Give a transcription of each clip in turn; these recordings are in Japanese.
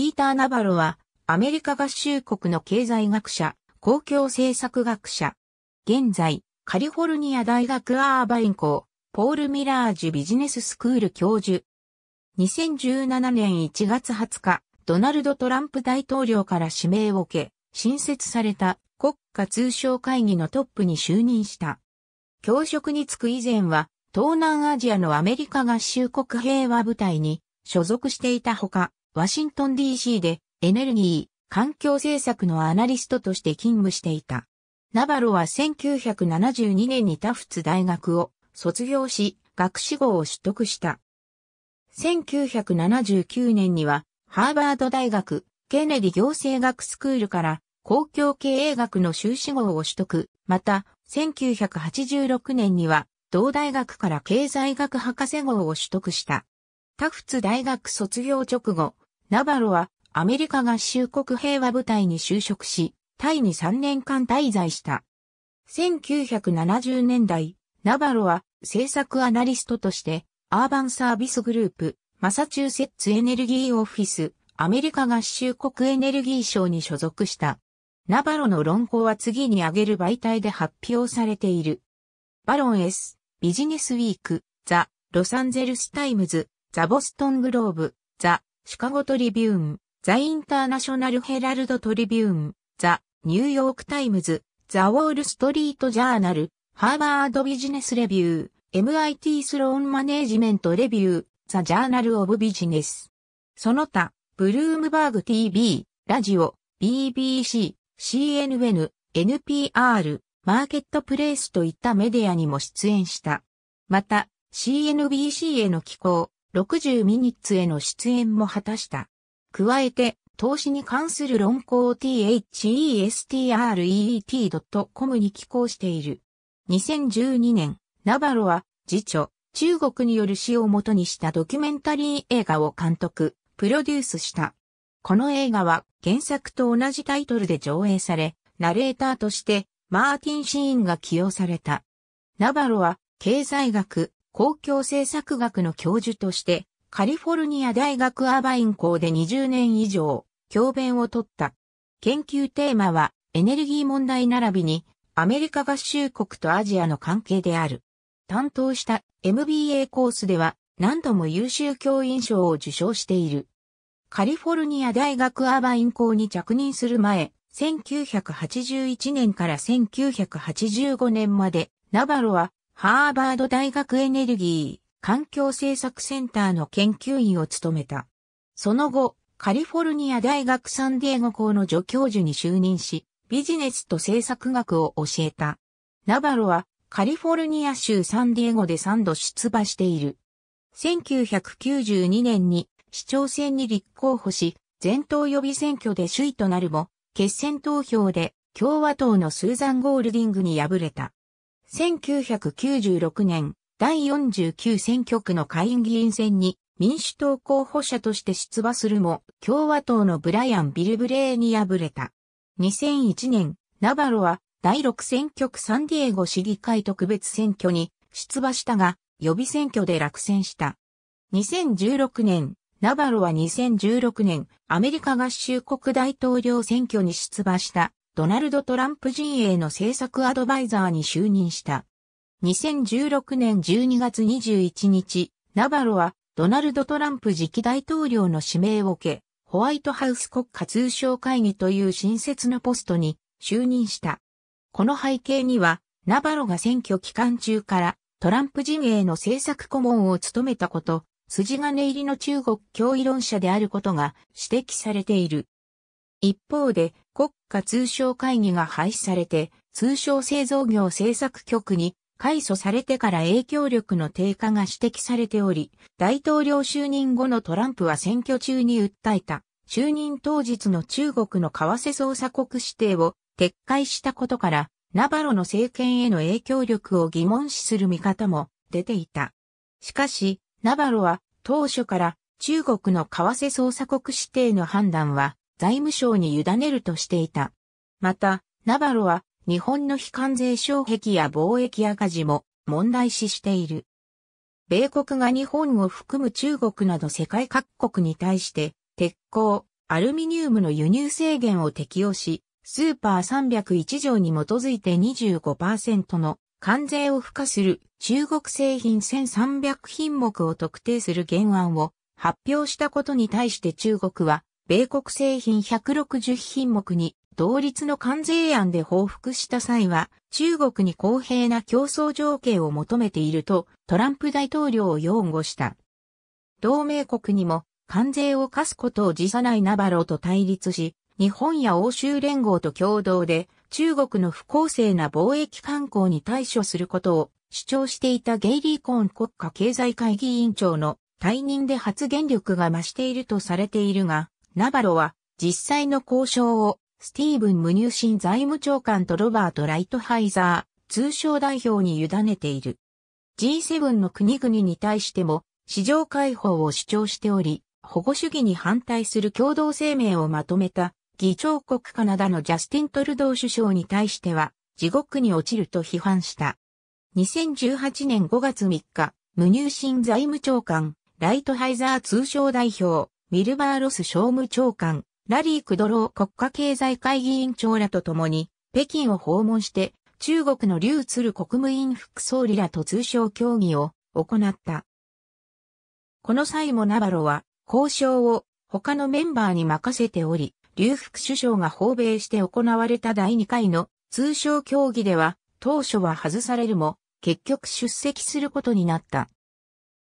ピーター・ナバロは、アメリカ合衆国の経済学者、公共政策学者。現在、カリフォルニア大学アーバイン校、ポール・ミラージュビジネススクール教授。2017年1月20日、ドナルド・トランプ大統領から指名を受け、新設された国家通商会議のトップに就任した。教職に就く以前は、東南アジアのアメリカ合衆国平和部隊に所属していたほか、ワシントン DC でエネルギー、環境政策のアナリストとして勤務していた。ナバロは1972年にタフツ大学を卒業し、学士号を取得した。1979年には、ハーバード大学、ケネディ行政学スクールから公共経営学の修士号を取得。また、1986年には、同大学から経済学博士号を取得した。タフツ大学卒業直後、ナバロはアメリカ合衆国平和部隊に就職し、タイに3年間滞在した。1970年代、ナバロは政策アナリストとして、アーバンサービスグループ、マサチューセッツエネルギーオフィス、アメリカ合衆国エネルギー省に所属した。ナバロの論考は次に挙げる媒体で発表されている。バロン S、ビジネスウィーク、ザ・ロサンゼルスタイムズ、ザ・ボストン・グローブ、ザ・シカゴ・トリビューン、ザ・インターナショナル・ヘラルド・トリビューン、ザ・ニューヨーク・タイムズ、ザ・ウォール・ストリート・ジャーナル、ハーバード・ビジネス・レビュー、MIT スローンマネージメントレビュー、ザ・ジャーナル・オブ・ビジネス。その他、ブルームバーグ TV、ラジオ、BBC、CNN、NPR、マーケットプレイスといったメディアにも出演した。また、CNBC への寄稿、60ミニッツへの出演も果たした。加えて、投資に関する論考を thestreet.com に寄稿している。2012年、ナバロは、次著、中国による死をもとにしたドキュメンタリー映画を監督、プロデュースした。この映画は原作と同じタイトルで上映され、ナレーターとしてマーティン・シーンが起用された。ナバロは経済学、公共政策学の教授として、カリフォルニア大学アーバイン校で20年以上、教鞭を取った。研究テーマは、エネルギー問題並びに、アメリカ合衆国とアジアの関係である。担当した MBA コースでは、何度も優秀教員賞を受賞している。カリフォルニア大学アーバイン校に着任する前、1981年から1985年まで、ナバロはハーバード大学エネルギー環境政策センターの研究員を務めた。その後、カリフォルニア大学サンディエゴ校の助教授に就任し、ビジネスと政策学を教えた。ナバロはカリフォルニア州サンディエゴで3度出馬している。1992年に市長選に立候補し、全党予備選挙で首位となるも、決選投票で共和党のスーザン・ゴールディングに敗れた。1996年、第49選挙区の下院議員選に民主党候補者として出馬するも、共和党のブライアン・ビルブレーに敗れた。2001年、ナバロは第6選挙区サンディエゴ市議会特別選挙に出馬したが、予備選挙で落選した。2016年、ナバロは2016年、アメリカ合衆国大統領選挙に出馬したドナルド・トランプ陣営の政策アドバイザーに就任した。2016年12月21日、ナバロはドナルド・トランプ次期大統領の指名を受け、ホワイトハウス国家通商会議という新設のポストに就任した。この背景には、ナバロが選挙期間中からトランプ陣営の政策顧問を務めたこと、筋金入りの中国脅威論者であることが指摘されている。一方で、国家通商会議が廃止されて、通商製造業政策局に改組されてから影響力の低下が指摘されており、大統領就任後のトランプは選挙中に訴えた、就任当日の中国の為替操作国指定を撤回したことから、ナバロの政権への影響力を疑問視する見方も出ていた。しかし、ナバロは当初から中国の為替操作国指定の判断は財務省に委ねるとしていた。また、ナバロは日本の非関税障壁や貿易赤字も問題視している。米国が日本を含む中国など世界各国に対して鉄鋼、アルミニウムの輸入制限を適用し、スーパー301条に基づいて25%の関税を付加する中国製品1300品目を特定する原案を発表したことに対して中国は米国製品160品目に同率の関税案で報復した際は、中国に公平な競争条件を求めているとトランプ大統領を擁護した。同盟国にも関税を課すことを辞さないナバロと対立し、日本や欧州連合と共同で中国の不公正な貿易慣行に対処することを主張していたゲイリー・コーン国家経済会議委員長の退任で発言力が増しているとされているが、ナバロは実際の交渉をスティーブン・ムニューシン財務長官とロバート・ライトハイザー、通商代表に委ねている。G7 の国々に対しても市場開放を主張しており、保護主義に反対する共同声明をまとめた議長国カナダのジャスティン・トルドー首相に対しては地獄に落ちると批判した。2018年5月3日、ムニューシン財務長官、ライトハイザー通商代表、ミルバーロス商務長官、ラリー・クドロー国家経済会議委員長らと共に、北京を訪問して、中国の劉鶴国務員副総理らと通商協議を行った。この際もナバロは、交渉を他のメンバーに任せており、劉副首相が訪米して行われた第2回の通商協議では、当初は外されるも、結局出席することになった。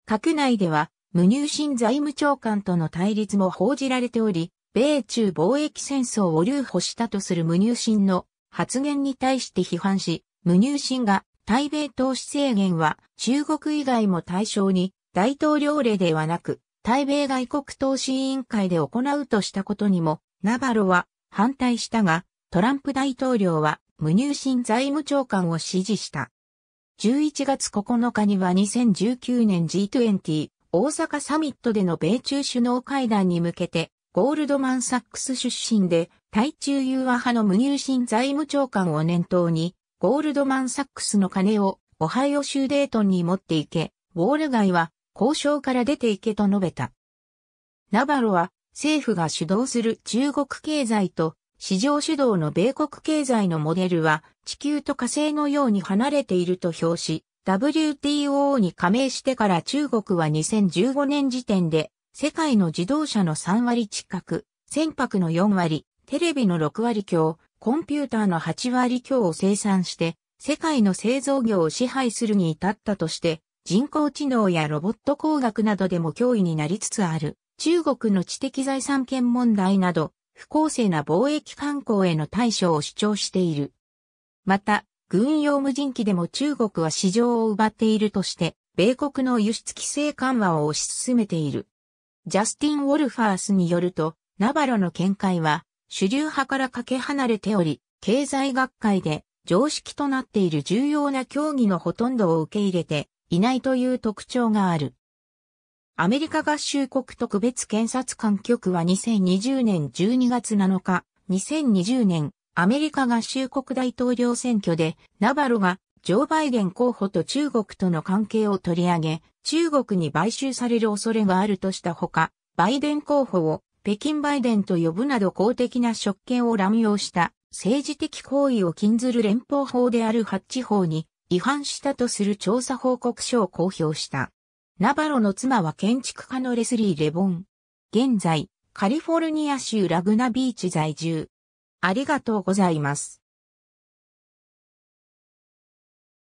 閣内では、無入信財務長官との対立も報じられており、米中貿易戦争を留保したとする無入信の発言に対して批判し、無入信が対米投資制限は中国以外も対象に大統領令ではなく、対米外国投資委員会で行うとしたことにも、ナバロは反対したが、トランプ大統領は無入信財務長官を支持した。11月9日には2019年 G20 大阪サミットでの米中首脳会談に向けて、ゴールドマンサックス出身で、対中融和派の無入信財務長官を念頭に、ゴールドマンサックスの金をオハイオ州デートンに持っていけ、ウォール街は交渉から出ていけと述べた。ナバロは政府が主導する中国経済と市場主導の米国経済のモデルは地球と火星のように離れていると表し、WTO に加盟してから中国は2015年時点で、世界の自動車の3割近く、船舶の4割、テレビの6割強、コンピューターの8割強を生産して、世界の製造業を支配するに至ったとして、人工知能やロボット工学などでも脅威になりつつある、中国の知的財産権問題など、不公正な貿易慣行への対処を主張している。また、軍用無人機でも中国は市場を奪っているとして、米国の輸出規制緩和を推し進めている。ジャスティン・ウォルファースによると、ナバロの見解は、主流派からかけ離れており、経済学会で常識となっている重要な競技のほとんどを受け入れていないという特徴がある。アメリカ合衆国特別検察官局は2020年12月7日、2020年アメリカ合衆国大統領選挙で、ナバロがジョー・バイデン候補と中国との関係を取り上げ、中国に買収される恐れがあるとしたほか、バイデン候補を北京バイデンと呼ぶなど公的な職権を乱用した政治的行為を禁ずる連邦法であるッ地法に違反したとする調査報告書を公表した。ナバロの妻は建築家のレスリー・レボン。現在、カリフォルニア州ラグナビーチ在住。ありがとうございます。